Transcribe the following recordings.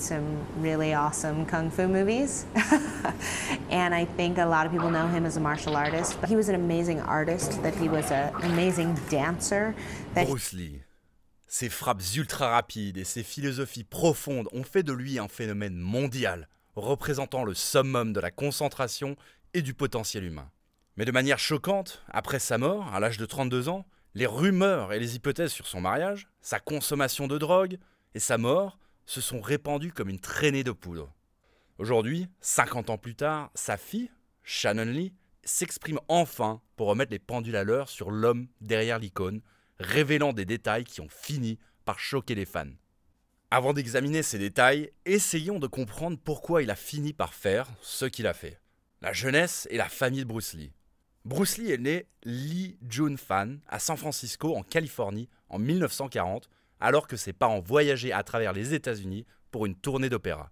some really awesome kung fu movies. and I think a lot of people know him as a martial artist. he was an amazing artist, that he was an amazing Bruce Lee. Ses frappes ultra rapides et ses philosophies profondes ont fait de lui un phénomène mondial, représentant le summum de la concentration et du potentiel humain. Mais de manière choquante, après sa mort, à l'âge de 32 ans, les rumeurs et les hypothèses sur son mariage, sa consommation de drogue et sa mort se sont répandus comme une traînée de poudre. Aujourd'hui, 50 ans plus tard, sa fille, Shannon Lee, s'exprime enfin pour remettre les pendules à l'heure sur l'homme derrière l'icône, révélant des détails qui ont fini par choquer les fans. Avant d'examiner ces détails, essayons de comprendre pourquoi il a fini par faire ce qu'il a fait. La jeunesse et la famille de Bruce Lee. Bruce Lee est né Lee Jun Fan à San Francisco en Californie en 1940 alors que ses parents voyageaient à travers les États-Unis pour une tournée d'opéra.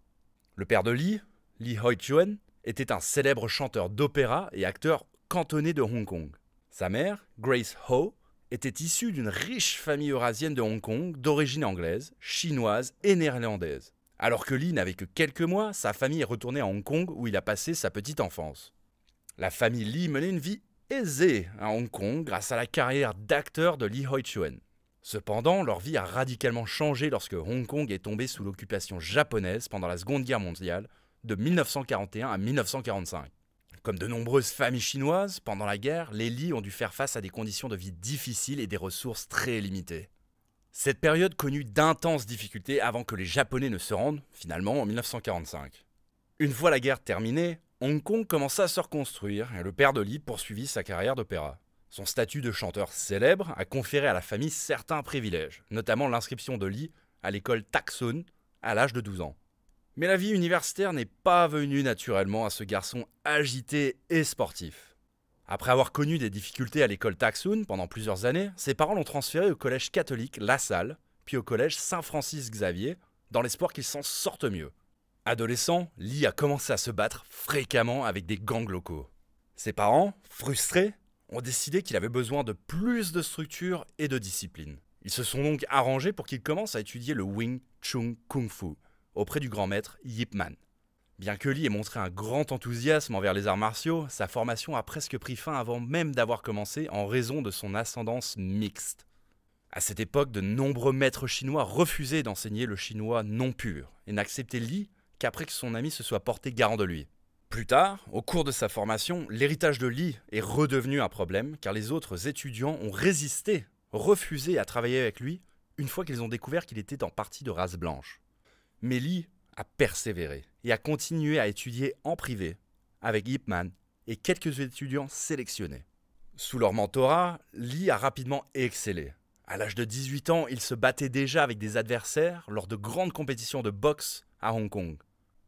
Le père de Lee, Lee Hoi-Chuen, était un célèbre chanteur d'opéra et acteur cantonné de Hong Kong. Sa mère, Grace Ho, était issue d'une riche famille eurasienne de Hong Kong d'origine anglaise, chinoise et néerlandaise. Alors que Lee n'avait que quelques mois, sa famille est retournée à Hong Kong où il a passé sa petite enfance. La famille Lee menait une vie aisée à Hong Kong grâce à la carrière d'acteur de Lee hoi chuen Cependant, leur vie a radicalement changé lorsque Hong Kong est tombé sous l'occupation japonaise pendant la Seconde Guerre mondiale de 1941 à 1945. Comme de nombreuses familles chinoises, pendant la guerre, les Li ont dû faire face à des conditions de vie difficiles et des ressources très limitées. Cette période connut d'intenses difficultés avant que les Japonais ne se rendent, finalement, en 1945. Une fois la guerre terminée, Hong Kong commença à se reconstruire et le père de Li poursuivit sa carrière d'opéra. Son statut de chanteur célèbre a conféré à la famille certains privilèges, notamment l'inscription de Lee à l'école Taksun à l'âge de 12 ans. Mais la vie universitaire n'est pas venue naturellement à ce garçon agité et sportif. Après avoir connu des difficultés à l'école Taksun pendant plusieurs années, ses parents l'ont transféré au collège catholique La Salle, puis au collège Saint-Francis-Xavier, dans l'espoir qu'il s'en sorte mieux. Adolescent, Lee a commencé à se battre fréquemment avec des gangs locaux. Ses parents, frustrés, ont décidé qu'il avait besoin de plus de structure et de discipline. Ils se sont donc arrangés pour qu'il commence à étudier le Wing Chun Kung Fu auprès du grand maître Yip Man. Bien que Li ait montré un grand enthousiasme envers les arts martiaux, sa formation a presque pris fin avant même d'avoir commencé en raison de son ascendance mixte. À cette époque, de nombreux maîtres chinois refusaient d'enseigner le chinois non pur et n'acceptaient Lee qu'après que son ami se soit porté garant de lui. Plus tard, au cours de sa formation, l'héritage de Lee est redevenu un problème car les autres étudiants ont résisté, refusé à travailler avec lui une fois qu'ils ont découvert qu'il était en partie de race blanche. Mais Lee a persévéré et a continué à étudier en privé avec Hipman et quelques étudiants sélectionnés. Sous leur mentorat, Lee a rapidement excellé. À l'âge de 18 ans, il se battait déjà avec des adversaires lors de grandes compétitions de boxe à Hong Kong.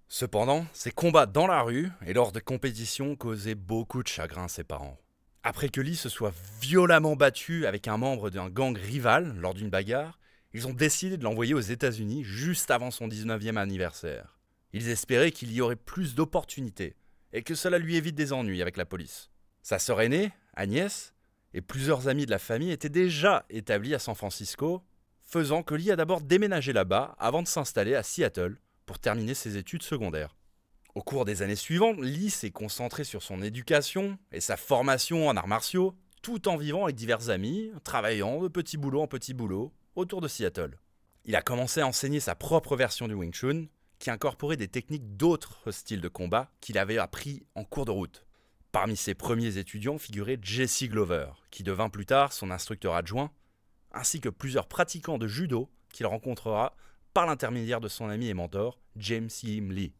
Cependant, ces combats dans la rue et lors de compétitions causaient beaucoup de chagrin à ses parents. Après que Lee se soit violemment battu avec un membre d'un gang rival lors d'une bagarre, ils ont décidé de l'envoyer aux États-Unis juste avant son 19e anniversaire. Ils espéraient qu'il y aurait plus d'opportunités et que cela lui évite des ennuis avec la police. Sa sœur aînée, Agnès, et plusieurs amis de la famille étaient déjà établis à San Francisco, faisant que Lee a d'abord déménagé là-bas avant de s'installer à Seattle pour terminer ses études secondaires. Au cours des années suivantes, Lee s'est concentré sur son éducation et sa formation en arts martiaux, tout en vivant avec divers amis, travaillant de petit boulot en petit boulot autour de Seattle. Il a commencé à enseigner sa propre version du Wing Chun, qui incorporait des techniques d'autres styles de combat qu'il avait appris en cours de route. Parmi ses premiers étudiants figurait Jesse Glover, qui devint plus tard son instructeur adjoint, ainsi que plusieurs pratiquants de judo qu'il rencontrera par l'intermédiaire de son ami et mentor, James Yim Lee.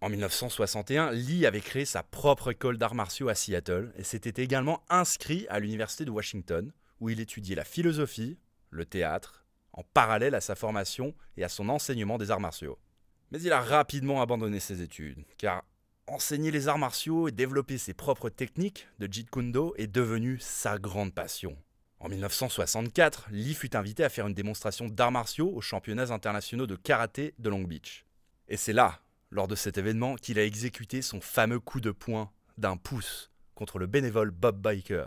En 1961, Lee avait créé sa propre école d'arts martiaux à Seattle et s'était également inscrit à l'Université de Washington, où il étudiait la philosophie, le théâtre, en parallèle à sa formation et à son enseignement des arts martiaux. Mais il a rapidement abandonné ses études, car enseigner les arts martiaux et développer ses propres techniques de Jeet Kune Do est devenu sa grande passion. En 1964, Lee fut invité à faire une démonstration d'arts martiaux aux championnats internationaux de karaté de Long Beach. Et c'est là, lors de cet événement, qu'il a exécuté son fameux coup de poing d'un pouce contre le bénévole Bob Baker.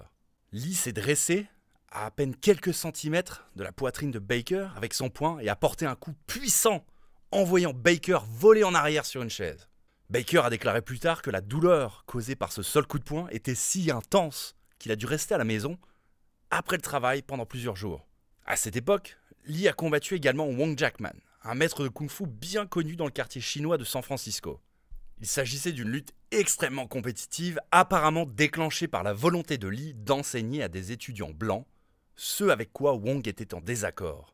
Lee s'est dressé à à peine quelques centimètres de la poitrine de Baker avec son poing et a porté un coup puissant, envoyant Baker voler en arrière sur une chaise. Baker a déclaré plus tard que la douleur causée par ce seul coup de poing était si intense qu'il a dû rester à la maison après le travail pendant plusieurs jours. À cette époque, Lee a combattu également Wong Jackman, un maître de kung-fu bien connu dans le quartier chinois de San Francisco. Il s'agissait d'une lutte extrêmement compétitive, apparemment déclenchée par la volonté de Lee d'enseigner à des étudiants blancs, ceux avec quoi Wong était en désaccord.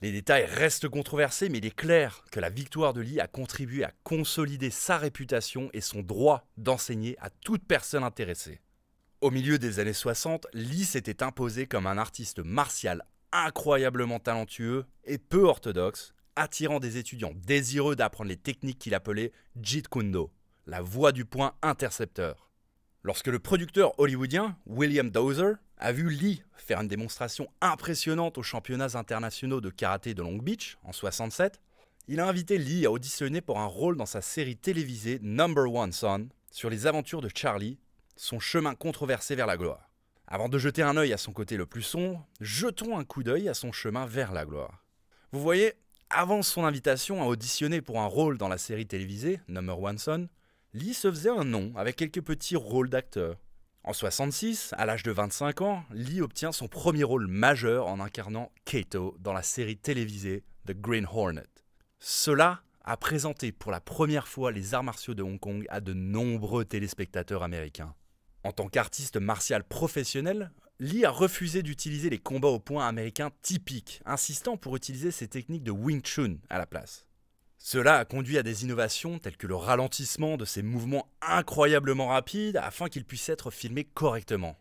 Les détails restent controversés, mais il est clair que la victoire de Lee a contribué à consolider sa réputation et son droit d'enseigner à toute personne intéressée. Au milieu des années 60, Lee s'était imposé comme un artiste martial incroyablement talentueux et peu orthodoxe, attirant des étudiants désireux d'apprendre les techniques qu'il appelait Jeet Kune la voie du point intercepteur. Lorsque le producteur hollywoodien William Dowser a vu Lee faire une démonstration impressionnante aux championnats internationaux de karaté de Long Beach en 67, il a invité Lee à auditionner pour un rôle dans sa série télévisée Number One Son sur les aventures de Charlie, son chemin controversé vers la gloire. Avant de jeter un œil à son côté le plus sombre, jetons un coup d'œil à son chemin vers la gloire. Vous voyez, avant son invitation à auditionner pour un rôle dans la série télévisée Number One Son, Lee se faisait un nom avec quelques petits rôles d'acteur. En 66, à l'âge de 25 ans, Lee obtient son premier rôle majeur en incarnant Kato dans la série télévisée The Green Hornet. Cela a présenté pour la première fois les arts martiaux de Hong Kong à de nombreux téléspectateurs américains en tant qu'artiste martial professionnel, Lee a refusé d'utiliser les combats au point américains typiques, insistant pour utiliser ses techniques de Wing Chun à la place. Cela a conduit à des innovations telles que le ralentissement de ses mouvements incroyablement rapides afin qu'ils puissent être filmés correctement.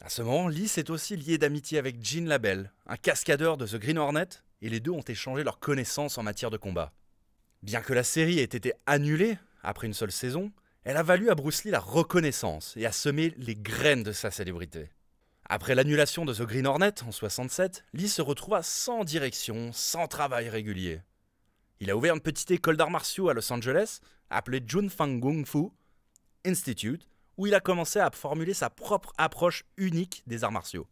À ce moment, Lee s'est aussi lié d'amitié avec Gene Labelle, un cascadeur de The Green Hornet, et les deux ont échangé leurs connaissances en matière de combat. Bien que la série ait été annulée après une seule saison, elle a valu à Bruce Lee la reconnaissance et a semé les graines de sa célébrité. Après l'annulation de The Green Hornet en 67, Lee se retrouva sans direction, sans travail régulier. Il a ouvert une petite école d'arts martiaux à Los Angeles, appelée Jun Fang Kung Fu Institute, où il a commencé à formuler sa propre approche unique des arts martiaux.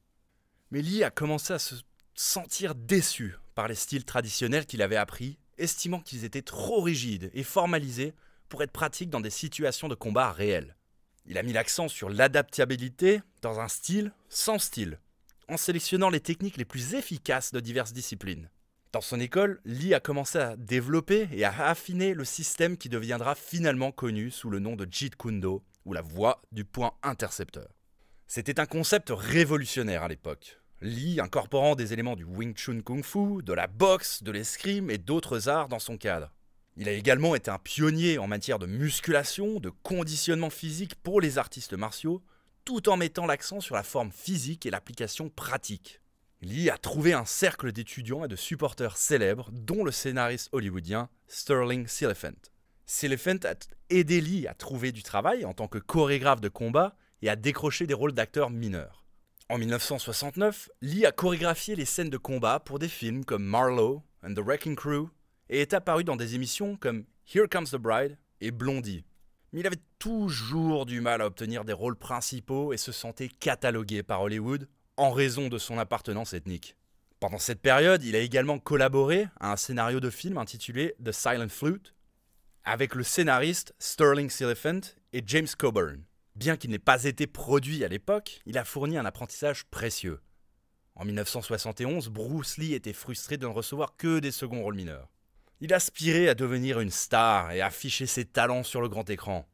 Mais Lee a commencé à se sentir déçu par les styles traditionnels qu'il avait appris, estimant qu'ils étaient trop rigides et formalisés pour être pratique dans des situations de combat réelles. Il a mis l'accent sur l'adaptabilité dans un style sans style, en sélectionnant les techniques les plus efficaces de diverses disciplines. Dans son école, Lee a commencé à développer et à affiner le système qui deviendra finalement connu sous le nom de Jeet Kune Do, ou la voie du point intercepteur. C'était un concept révolutionnaire à l'époque. Lee incorporant des éléments du Wing Chun Kung Fu, de la boxe, de l'escrime et d'autres arts dans son cadre. Il a également été un pionnier en matière de musculation, de conditionnement physique pour les artistes martiaux, tout en mettant l'accent sur la forme physique et l'application pratique. Lee a trouvé un cercle d'étudiants et de supporters célèbres, dont le scénariste hollywoodien Sterling Siliphant. Siliphant a aidé Lee à trouver du travail en tant que chorégraphe de combat et à décrocher des rôles d'acteurs mineurs. En 1969, Lee a chorégraphié les scènes de combat pour des films comme Marlowe and the Wrecking Crew et est apparu dans des émissions comme Here Comes the Bride et Blondie. Mais il avait toujours du mal à obtenir des rôles principaux et se sentait catalogué par Hollywood en raison de son appartenance ethnique. Pendant cette période, il a également collaboré à un scénario de film intitulé The Silent Flute avec le scénariste Sterling Siliphant et James Coburn. Bien qu'il n'ait pas été produit à l'époque, il a fourni un apprentissage précieux. En 1971, Bruce Lee était frustré de ne recevoir que des seconds rôles mineurs. Il aspirait à devenir une star et afficher ses talents sur le grand écran.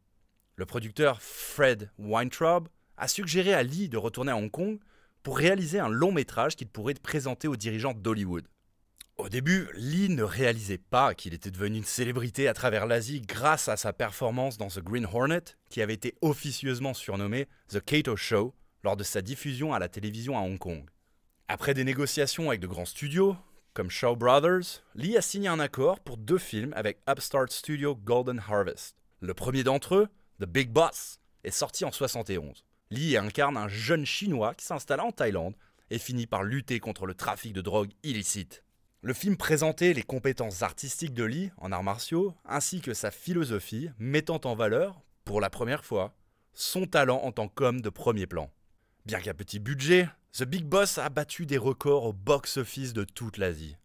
Le producteur Fred Weintraub a suggéré à Lee de retourner à Hong Kong pour réaliser un long métrage qu'il pourrait présenter aux dirigeants d'Hollywood. Au début, Lee ne réalisait pas qu'il était devenu une célébrité à travers l'Asie grâce à sa performance dans The Green Hornet, qui avait été officieusement surnommé The Kato Show lors de sa diffusion à la télévision à Hong Kong. Après des négociations avec de grands studios, comme Shaw Brothers, Lee a signé un accord pour deux films avec Upstart Studio Golden Harvest. Le premier d'entre eux, The Big Boss, est sorti en 71. Lee incarne un jeune chinois qui s'installe en Thaïlande et finit par lutter contre le trafic de drogue illicite. Le film présentait les compétences artistiques de Lee en arts martiaux ainsi que sa philosophie mettant en valeur, pour la première fois, son talent en tant qu'homme de premier plan. Bien qu'à petit budget, The Big Boss a battu des records au box-office de toute l'Asie.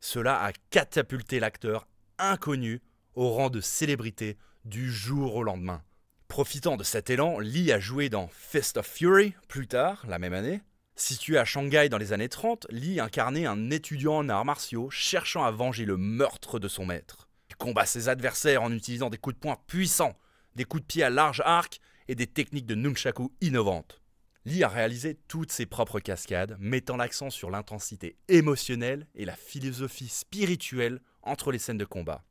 Cela a catapulté l'acteur inconnu au rang de célébrité du jour au lendemain. Profitant de cet élan, Lee a joué dans Fist of Fury plus tard, la même année. Situé à Shanghai dans les années 30, Lee incarnait un étudiant en arts martiaux cherchant à venger le meurtre de son maître. Il combat ses adversaires en utilisant des coups de poing puissants, des coups de pied à large arc et des techniques de nunchaku innovantes. Lee a réalisé toutes ses propres cascades, mettant l'accent sur l'intensité émotionnelle et la philosophie spirituelle entre les scènes de combat.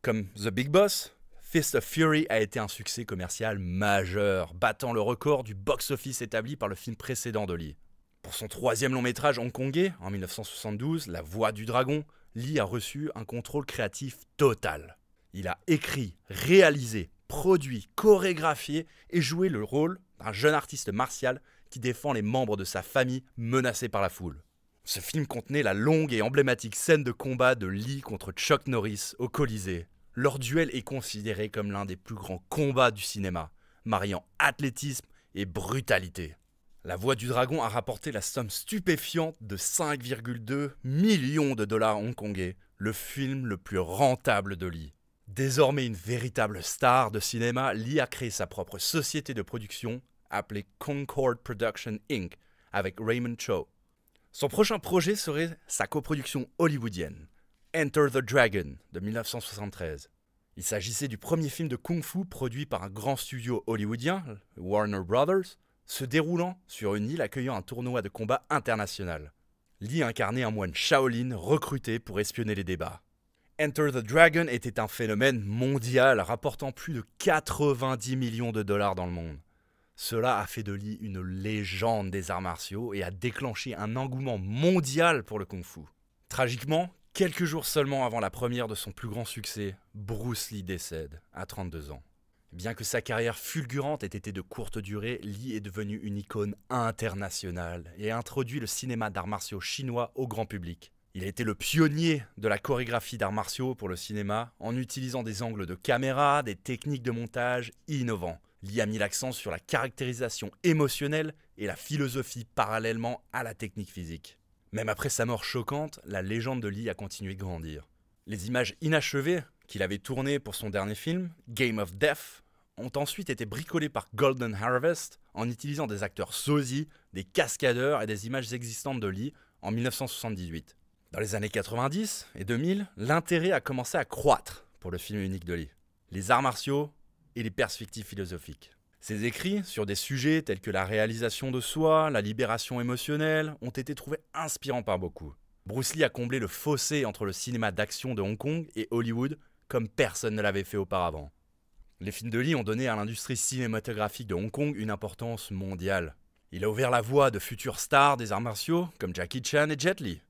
Comme The Big Boss, Fist of Fury a été un succès commercial majeur, battant le record du box-office établi par le film précédent de Lee. Pour son troisième long métrage hongkongais, en 1972, La Voix du Dragon, Lee a reçu un contrôle créatif total. Il a écrit, réalisé, produit, chorégraphié et joué le rôle d'un jeune artiste martial qui défend les membres de sa famille menacés par la foule. Ce film contenait la longue et emblématique scène de combat de Lee contre Chuck Norris au Colisée. Leur duel est considéré comme l'un des plus grands combats du cinéma, mariant athlétisme et brutalité. La Voix du Dragon a rapporté la somme stupéfiante de 5,2 millions de dollars hongkongais, le film le plus rentable de Lee. Désormais une véritable star de cinéma, Lee a créé sa propre société de production appelé Concord Production Inc. avec Raymond Cho. Son prochain projet serait sa coproduction hollywoodienne, Enter the Dragon de 1973. Il s'agissait du premier film de kung-fu produit par un grand studio hollywoodien, Warner Brothers, se déroulant sur une île accueillant un tournoi de combat international. Lee incarnait un moine Shaolin recruté pour espionner les débats. Enter the Dragon était un phénomène mondial rapportant plus de 90 millions de dollars dans le monde. Cela a fait de Lee une légende des arts martiaux et a déclenché un engouement mondial pour le kung-fu. Tragiquement, quelques jours seulement avant la première de son plus grand succès, Bruce Lee décède à 32 ans. Bien que sa carrière fulgurante ait été de courte durée, Lee est devenu une icône internationale et a introduit le cinéma d'arts martiaux chinois au grand public. Il a été le pionnier de la chorégraphie d'arts martiaux pour le cinéma en utilisant des angles de caméra, des techniques de montage innovants. Lee a mis l'accent sur la caractérisation émotionnelle et la philosophie parallèlement à la technique physique. Même après sa mort choquante, la légende de Lee a continué de grandir. Les images inachevées qu'il avait tournées pour son dernier film, Game of Death, ont ensuite été bricolées par Golden Harvest en utilisant des acteurs sosies, des cascadeurs et des images existantes de Lee en 1978. Dans les années 90 et 2000, l'intérêt a commencé à croître pour le film unique de Lee. Les arts martiaux, les perspectives philosophiques. Ses écrits sur des sujets tels que la réalisation de soi, la libération émotionnelle, ont été trouvés inspirants par beaucoup. Bruce Lee a comblé le fossé entre le cinéma d'action de Hong Kong et Hollywood comme personne ne l'avait fait auparavant. Les films de Lee ont donné à l'industrie cinématographique de Hong Kong une importance mondiale. Il a ouvert la voie de futures stars des arts martiaux comme Jackie Chan et Jet Li.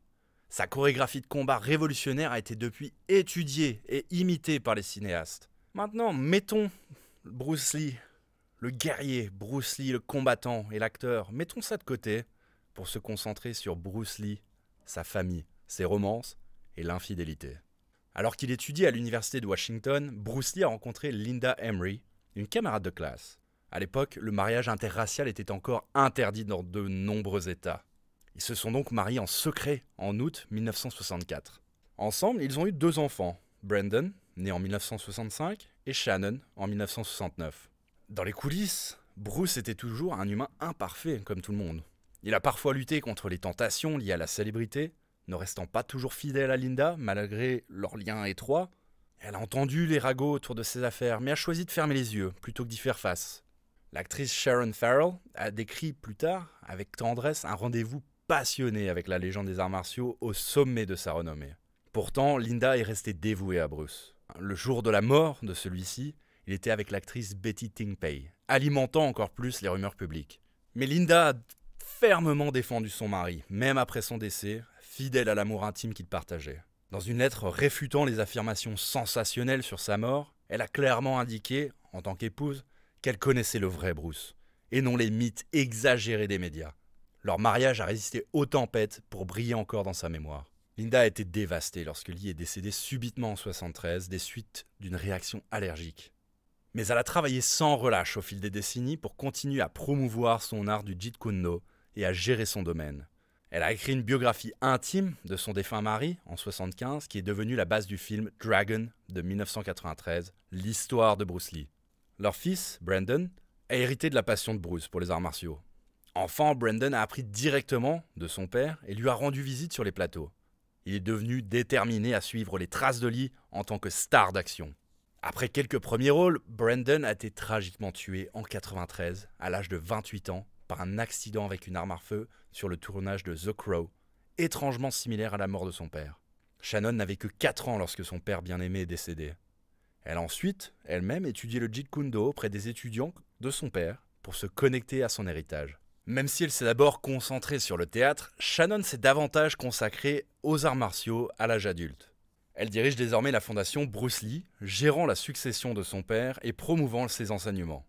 Sa chorégraphie de combat révolutionnaire a été depuis étudiée et imitée par les cinéastes. Maintenant, mettons Bruce Lee, le guerrier, Bruce Lee, le combattant et l'acteur, mettons ça de côté pour se concentrer sur Bruce Lee, sa famille, ses romances et l'infidélité. Alors qu'il étudie à l'université de Washington, Bruce Lee a rencontré Linda Emery, une camarade de classe. À l'époque, le mariage interracial était encore interdit dans de nombreux États. Ils se sont donc mariés en secret en août 1964. Ensemble, ils ont eu deux enfants, Brandon, né en 1965, et Shannon en 1969. Dans les coulisses, Bruce était toujours un humain imparfait, comme tout le monde. Il a parfois lutté contre les tentations liées à la célébrité, ne restant pas toujours fidèle à Linda malgré leurs liens étroits. Elle a entendu les ragots autour de ses affaires, mais a choisi de fermer les yeux plutôt que d'y faire face. L'actrice Sharon Farrell a décrit plus tard, avec tendresse, un rendez-vous passionné avec la légende des arts martiaux au sommet de sa renommée. Pourtant, Linda est restée dévouée à Bruce le jour de la mort de celui-ci, il était avec l'actrice Betty Tingpei, alimentant encore plus les rumeurs publiques. Mais Linda a fermement défendu son mari, même après son décès, fidèle à l'amour intime qu'il partageait. Dans une lettre réfutant les affirmations sensationnelles sur sa mort, elle a clairement indiqué, en tant qu'épouse, qu'elle connaissait le vrai Bruce, et non les mythes exagérés des médias. Leur mariage a résisté aux tempêtes pour briller encore dans sa mémoire. Linda a été dévastée lorsque Lee est décédé subitement en 73 des suites d'une réaction allergique. Mais elle a travaillé sans relâche au fil des décennies pour continuer à promouvoir son art du Jeet Kune et à gérer son domaine. Elle a écrit une biographie intime de son défunt mari en 75 qui est devenue la base du film Dragon de 1993, l'histoire de Bruce Lee. Leur fils, Brandon, a hérité de la passion de Bruce pour les arts martiaux. Enfant, Brandon a appris directement de son père et lui a rendu visite sur les plateaux. Il est devenu déterminé à suivre les traces de Lee en tant que star d'action. Après quelques premiers rôles, Brandon a été tragiquement tué en 93, à l'âge de 28 ans, par un accident avec une arme à feu sur le tournage de The Crow, étrangement similaire à la mort de son père. Shannon n'avait que 4 ans lorsque son père bien-aimé est décédé. Elle a ensuite, elle-même, étudié le Jeet Kune Do auprès des étudiants de son père pour se connecter à son héritage. Même si elle s'est d'abord concentrée sur le théâtre, Shannon s'est davantage consacrée aux arts martiaux à l'âge adulte. Elle dirige désormais la fondation Bruce Lee, gérant la succession de son père et promouvant ses enseignements.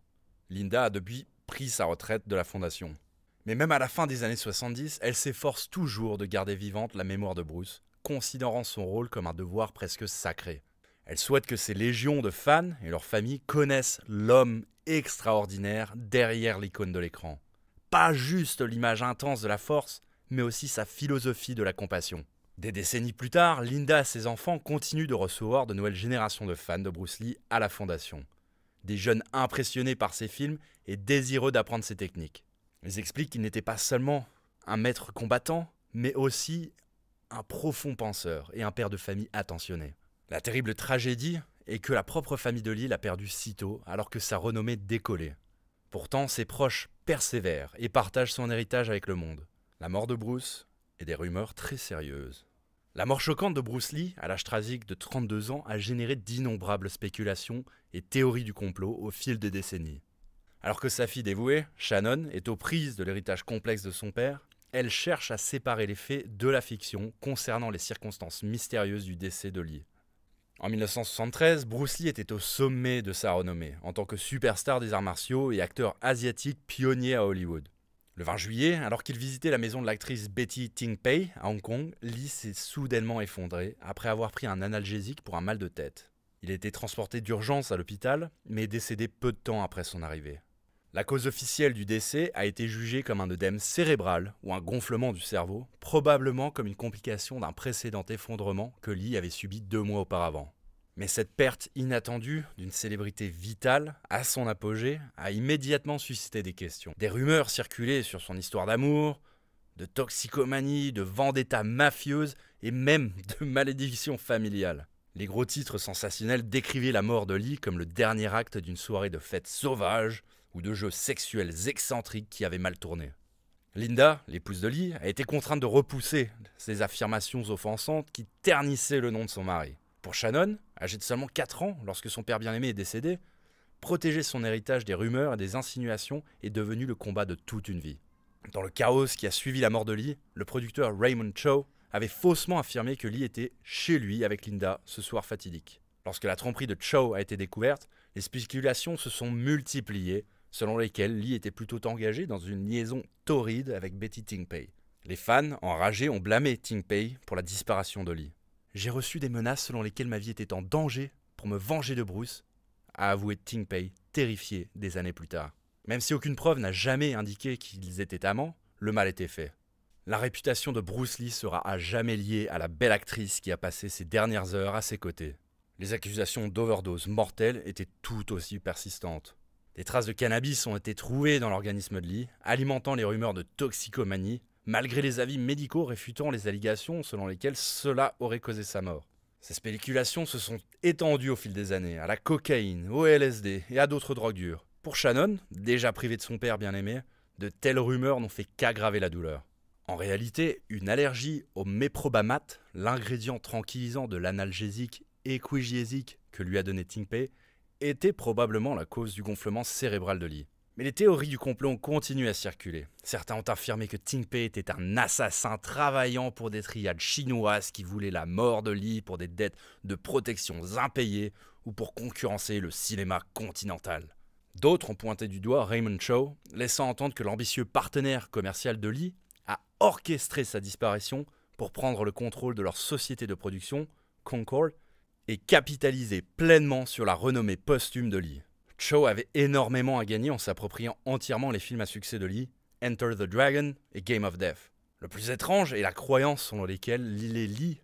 Linda a depuis pris sa retraite de la fondation. Mais même à la fin des années 70, elle s'efforce toujours de garder vivante la mémoire de Bruce, considérant son rôle comme un devoir presque sacré. Elle souhaite que ses légions de fans et leurs familles connaissent l'homme extraordinaire derrière l'icône de l'écran pas juste l'image intense de la force, mais aussi sa philosophie de la compassion. Des décennies plus tard, Linda et ses enfants continuent de recevoir de nouvelles générations de fans de Bruce Lee à la fondation. Des jeunes impressionnés par ses films et désireux d'apprendre ses techniques. Ils expliquent qu'il n'était pas seulement un maître combattant, mais aussi un profond penseur et un père de famille attentionné. La terrible tragédie est que la propre famille de Lee l'a perdu si tôt alors que sa renommée décollait. Pourtant, ses proches, persévère et partage son héritage avec le monde. La mort de Bruce et des rumeurs très sérieuses. La mort choquante de Bruce Lee, à l'âge tragique de 32 ans, a généré d'innombrables spéculations et théories du complot au fil des décennies. Alors que sa fille dévouée, Shannon, est aux prises de l'héritage complexe de son père, elle cherche à séparer les faits de la fiction concernant les circonstances mystérieuses du décès de Lee. En 1973, Bruce Lee était au sommet de sa renommée, en tant que superstar des arts martiaux et acteur asiatique pionnier à Hollywood. Le 20 juillet, alors qu'il visitait la maison de l'actrice Betty Ting Pei à Hong Kong, Lee s'est soudainement effondré après avoir pris un analgésique pour un mal de tête. Il a été transporté d'urgence à l'hôpital, mais décédé peu de temps après son arrivée. La cause officielle du décès a été jugée comme un œdème cérébral ou un gonflement du cerveau, probablement comme une complication d'un précédent effondrement que Lee avait subi deux mois auparavant. Mais cette perte inattendue d'une célébrité vitale à son apogée a immédiatement suscité des questions. Des rumeurs circulaient sur son histoire d'amour, de toxicomanie, de vendetta mafieuse et même de malédiction familiale. Les gros titres sensationnels décrivaient la mort de Lee comme le dernier acte d'une soirée de fête sauvage, ou de jeux sexuels excentriques qui avaient mal tourné. Linda, l'épouse de Lee, a été contrainte de repousser ces affirmations offensantes qui ternissaient le nom de son mari. Pour Shannon, âgée de seulement 4 ans lorsque son père bien-aimé est décédé, protéger son héritage des rumeurs et des insinuations est devenu le combat de toute une vie. Dans le chaos qui a suivi la mort de Lee, le producteur Raymond Chow avait faussement affirmé que Lee était chez lui avec Linda ce soir fatidique. Lorsque la tromperie de Chow a été découverte, les spéculations se sont multipliées selon lesquels Lee était plutôt engagé dans une liaison torride avec Betty Ting Pei. Les fans, enragés, ont blâmé Ting Pei pour la disparition de Lee. J'ai reçu des menaces selon lesquelles ma vie était en danger pour me venger de Bruce, a avoué Ting Pei, terrifié des années plus tard. Même si aucune preuve n'a jamais indiqué qu'ils étaient amants, le mal était fait. La réputation de Bruce Lee sera à jamais liée à la belle actrice qui a passé ses dernières heures à ses côtés. Les accusations d'overdose mortelle étaient tout aussi persistantes. Des traces de cannabis ont été trouvées dans l'organisme de Lee, alimentant les rumeurs de toxicomanie, malgré les avis médicaux réfutant les allégations selon lesquelles cela aurait causé sa mort. Ces spéculations se sont étendues au fil des années à la cocaïne, au LSD et à d'autres drogues dures. Pour Shannon, déjà privé de son père bien-aimé, de telles rumeurs n'ont fait qu'aggraver la douleur. En réalité, une allergie au méprobamate, l'ingrédient tranquillisant de l'analgésique équigésique que lui a donné Tingpei, était probablement la cause du gonflement cérébral de Lee. Mais les théories du complot ont continué à circuler. Certains ont affirmé que Ting Pei était un assassin travaillant pour des triades chinoises qui voulaient la mort de Lee pour des dettes de protections impayées ou pour concurrencer le cinéma continental. D'autres ont pointé du doigt Raymond Chow, laissant entendre que l'ambitieux partenaire commercial de Lee a orchestré sa disparition pour prendre le contrôle de leur société de production, Concord, et capitaliser pleinement sur la renommée posthume de Lee. Cho avait énormément à gagner en s'appropriant entièrement les films à succès de Lee, Enter the Dragon et Game of Death. Le plus étrange est la croyance selon laquelle et Lee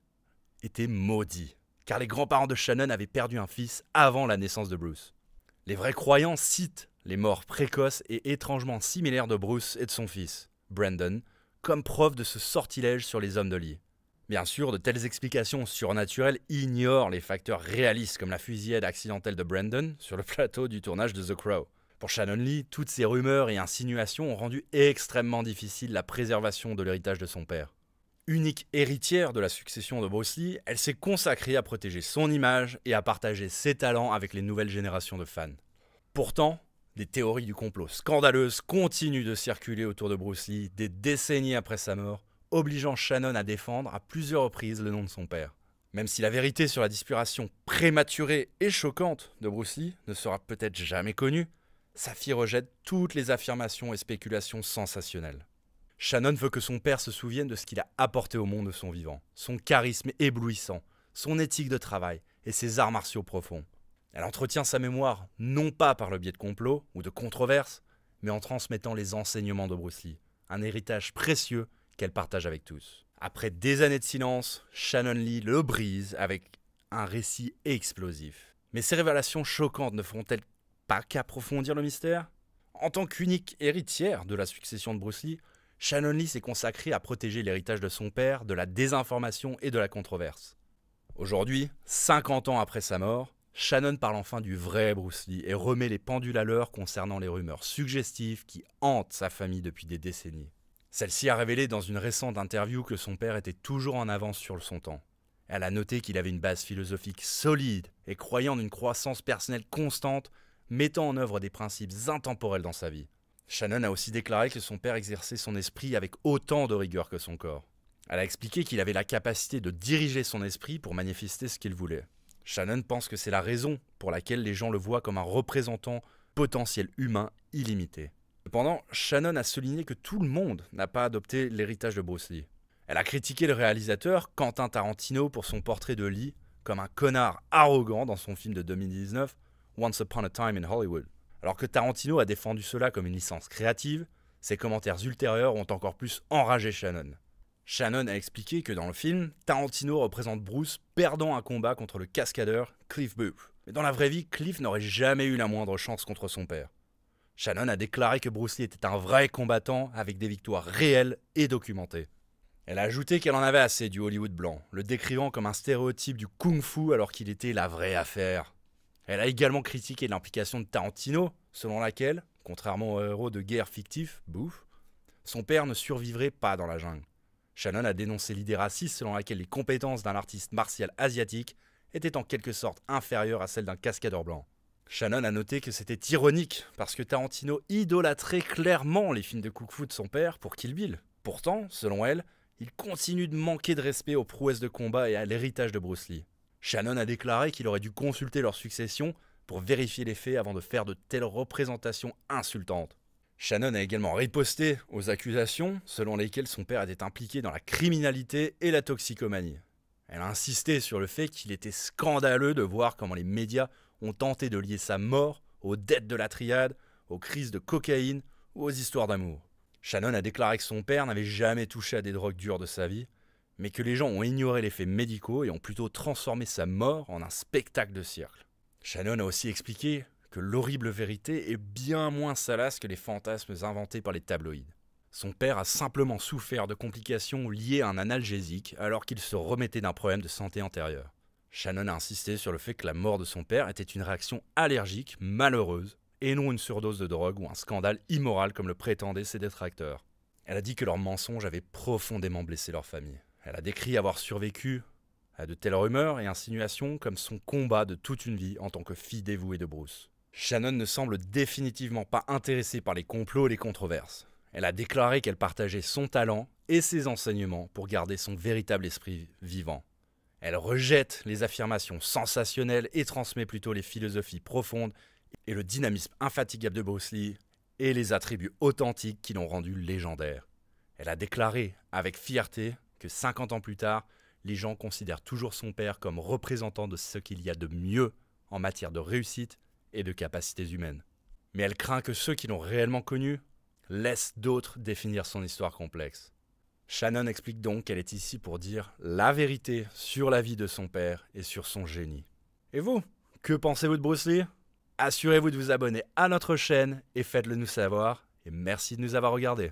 était maudit, car les grands-parents de Shannon avaient perdu un fils avant la naissance de Bruce. Les vrais croyants citent les morts précoces et étrangement similaires de Bruce et de son fils, Brandon, comme preuve de ce sortilège sur les hommes de Lee. Bien sûr, de telles explications surnaturelles ignorent les facteurs réalistes comme la fusillade accidentelle de Brandon sur le plateau du tournage de The Crow. Pour Shannon Lee, toutes ces rumeurs et insinuations ont rendu extrêmement difficile la préservation de l'héritage de son père. Unique héritière de la succession de Bruce Lee, elle s'est consacrée à protéger son image et à partager ses talents avec les nouvelles générations de fans. Pourtant, des théories du complot scandaleuses continuent de circuler autour de Bruce Lee des décennies après sa mort, obligeant Shannon à défendre à plusieurs reprises le nom de son père. Même si la vérité sur la disparition prématurée et choquante de Bruce Lee ne sera peut-être jamais connue, sa fille rejette toutes les affirmations et spéculations sensationnelles. Shannon veut que son père se souvienne de ce qu'il a apporté au monde de son vivant, son charisme éblouissant, son éthique de travail et ses arts martiaux profonds. Elle entretient sa mémoire non pas par le biais de complots ou de controverses, mais en transmettant les enseignements de Bruce Lee, un héritage précieux qu'elle partage avec tous. Après des années de silence, Shannon Lee le brise avec un récit explosif. Mais ces révélations choquantes ne feront-elles pas qu'approfondir le mystère En tant qu'unique héritière de la succession de Bruce Lee, Shannon Lee s'est consacrée à protéger l'héritage de son père de la désinformation et de la controverse. Aujourd'hui, 50 ans après sa mort, Shannon parle enfin du vrai Bruce Lee et remet les pendules à l'heure concernant les rumeurs suggestives qui hantent sa famille depuis des décennies. Celle-ci a révélé dans une récente interview que son père était toujours en avance sur son temps. Elle a noté qu'il avait une base philosophique solide et croyant une croissance personnelle constante, mettant en œuvre des principes intemporels dans sa vie. Shannon a aussi déclaré que son père exerçait son esprit avec autant de rigueur que son corps. Elle a expliqué qu'il avait la capacité de diriger son esprit pour manifester ce qu'il voulait. Shannon pense que c'est la raison pour laquelle les gens le voient comme un représentant potentiel humain illimité. Cependant, Shannon a souligné que tout le monde n'a pas adopté l'héritage de Bruce Lee. Elle a critiqué le réalisateur Quentin Tarantino pour son portrait de Lee comme un connard arrogant dans son film de 2019 Once Upon a Time in Hollywood. Alors que Tarantino a défendu cela comme une licence créative, ses commentaires ultérieurs ont encore plus enragé Shannon. Shannon a expliqué que dans le film, Tarantino représente Bruce perdant un combat contre le cascadeur Cliff Booth. Mais dans la vraie vie, Cliff n'aurait jamais eu la moindre chance contre son père. Shannon a déclaré que Bruce Lee était un vrai combattant avec des victoires réelles et documentées. Elle a ajouté qu'elle en avait assez du Hollywood blanc, le décrivant comme un stéréotype du kung-fu alors qu'il était la vraie affaire. Elle a également critiqué l'implication de Tarantino, selon laquelle, contrairement au héros de guerre fictif, Bouffe, son père ne survivrait pas dans la jungle. Shannon a dénoncé l'idée raciste selon laquelle les compétences d'un artiste martial asiatique étaient en quelque sorte inférieures à celles d'un cascadeur blanc. Shannon a noté que c'était ironique parce que Tarantino idolâtrait clairement les films de kung-fu de son père pour Kill Bill. Pourtant, selon elle, il continue de manquer de respect aux prouesses de combat et à l'héritage de Bruce Lee. Shannon a déclaré qu'il aurait dû consulter leur succession pour vérifier les faits avant de faire de telles représentations insultantes. Shannon a également riposté aux accusations selon lesquelles son père était impliqué dans la criminalité et la toxicomanie. Elle a insisté sur le fait qu'il était scandaleux de voir comment les médias ont tenté de lier sa mort aux dettes de la triade, aux crises de cocaïne ou aux histoires d'amour. Shannon a déclaré que son père n'avait jamais touché à des drogues dures de sa vie, mais que les gens ont ignoré les faits médicaux et ont plutôt transformé sa mort en un spectacle de cirque. Shannon a aussi expliqué que l'horrible vérité est bien moins salace que les fantasmes inventés par les tabloïds. Son père a simplement souffert de complications liées à un analgésique alors qu'il se remettait d'un problème de santé antérieur. Shannon a insisté sur le fait que la mort de son père était une réaction allergique, malheureuse, et non une surdose de drogue ou un scandale immoral comme le prétendaient ses détracteurs. Elle a dit que leurs mensonges avaient profondément blessé leur famille. Elle a décrit avoir survécu à de telles rumeurs et insinuations comme son combat de toute une vie en tant que fille dévouée de Bruce. Shannon ne semble définitivement pas intéressée par les complots et les controverses. Elle a déclaré qu'elle partageait son talent et ses enseignements pour garder son véritable esprit vivant. Elle rejette les affirmations sensationnelles et transmet plutôt les philosophies profondes et le dynamisme infatigable de Bruce Lee et les attributs authentiques qui l'ont rendu légendaire. Elle a déclaré avec fierté que 50 ans plus tard, les gens considèrent toujours son père comme représentant de ce qu'il y a de mieux en matière de réussite et de capacités humaines. Mais elle craint que ceux qui l'ont réellement connu laissent d'autres définir son histoire complexe. Shannon explique donc qu'elle est ici pour dire la vérité sur la vie de son père et sur son génie. Et vous, que pensez-vous de Bruce Lee Assurez-vous de vous abonner à notre chaîne et faites-le nous savoir. Et merci de nous avoir regardés.